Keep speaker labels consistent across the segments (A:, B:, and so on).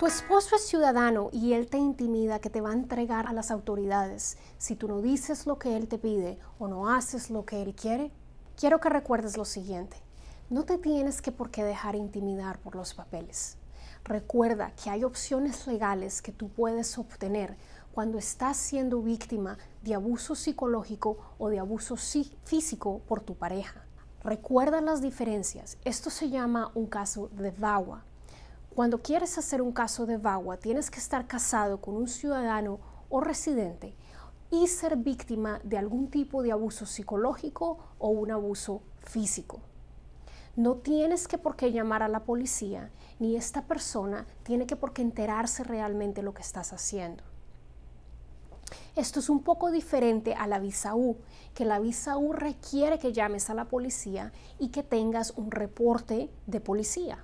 A: Tu esposo es ciudadano y él te intimida que te va a entregar a las autoridades si tú no dices lo que él te pide o no haces lo que él quiere. Quiero que recuerdes lo siguiente. No te tienes que por qué dejar intimidar por los papeles. Recuerda que hay opciones legales que tú puedes obtener cuando estás siendo víctima de abuso psicológico o de abuso físico por tu pareja. Recuerda las diferencias. Esto se llama un caso de VAWA, cuando quieres hacer un caso de VAWA, tienes que estar casado con un ciudadano o residente y ser víctima de algún tipo de abuso psicológico o un abuso físico. No tienes que por qué llamar a la policía, ni esta persona tiene que por qué enterarse realmente lo que estás haciendo. Esto es un poco diferente a la visa U, que la visa U requiere que llames a la policía y que tengas un reporte de policía.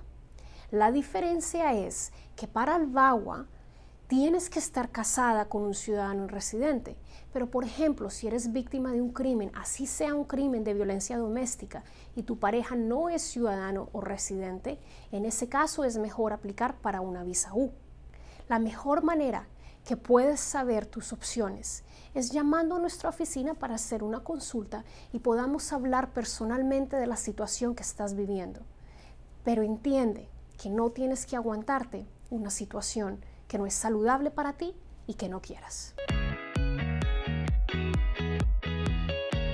A: La diferencia es que para el VAWA tienes que estar casada con un ciudadano residente. Pero, por ejemplo, si eres víctima de un crimen, así sea un crimen de violencia doméstica, y tu pareja no es ciudadano o residente, en ese caso es mejor aplicar para una visa U. La mejor manera que puedes saber tus opciones es llamando a nuestra oficina para hacer una consulta y podamos hablar personalmente de la situación que estás viviendo. Pero entiende, que no tienes que aguantarte una situación que no es saludable para ti y que no quieras.